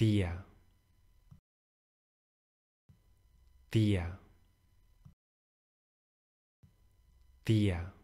tía, tía, tía.